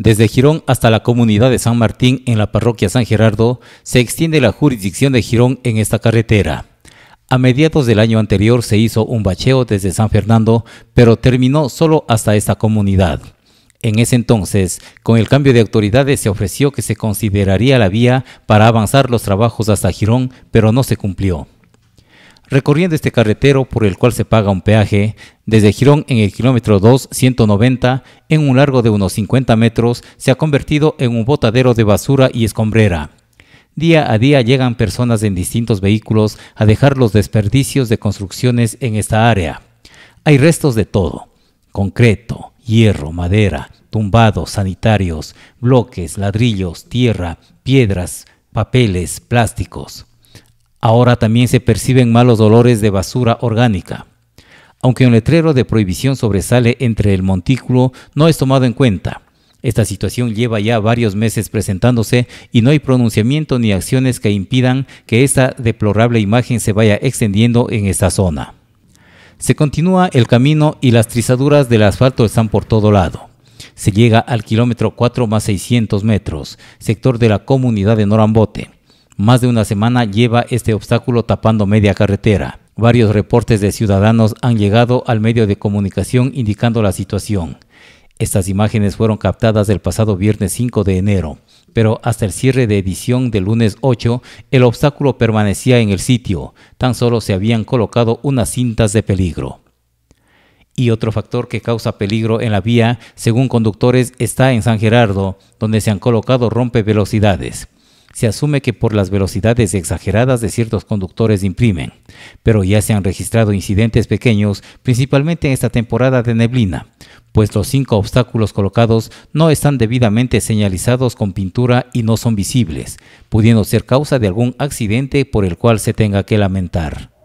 Desde Girón hasta la comunidad de San Martín en la parroquia San Gerardo se extiende la jurisdicción de Girón en esta carretera. A mediados del año anterior se hizo un bacheo desde San Fernando, pero terminó solo hasta esta comunidad. En ese entonces, con el cambio de autoridades se ofreció que se consideraría la vía para avanzar los trabajos hasta Girón, pero no se cumplió. Recorriendo este carretero por el cual se paga un peaje, desde Girón en el kilómetro 2, 190, en un largo de unos 50 metros, se ha convertido en un botadero de basura y escombrera. Día a día llegan personas en distintos vehículos a dejar los desperdicios de construcciones en esta área. Hay restos de todo, concreto, hierro, madera, tumbados, sanitarios, bloques, ladrillos, tierra, piedras, papeles, plásticos. Ahora también se perciben malos dolores de basura orgánica aunque un letrero de prohibición sobresale entre el montículo, no es tomado en cuenta. Esta situación lleva ya varios meses presentándose y no hay pronunciamiento ni acciones que impidan que esta deplorable imagen se vaya extendiendo en esta zona. Se continúa el camino y las trizaduras del asfalto están por todo lado. Se llega al kilómetro 4 más 600 metros, sector de la comunidad de Norambote. Más de una semana lleva este obstáculo tapando media carretera. Varios reportes de ciudadanos han llegado al medio de comunicación indicando la situación. Estas imágenes fueron captadas el pasado viernes 5 de enero, pero hasta el cierre de edición del lunes 8, el obstáculo permanecía en el sitio, tan solo se habían colocado unas cintas de peligro. Y otro factor que causa peligro en la vía, según conductores, está en San Gerardo, donde se han colocado rompevelocidades se asume que por las velocidades exageradas de ciertos conductores imprimen, pero ya se han registrado incidentes pequeños, principalmente en esta temporada de neblina, pues los cinco obstáculos colocados no están debidamente señalizados con pintura y no son visibles, pudiendo ser causa de algún accidente por el cual se tenga que lamentar.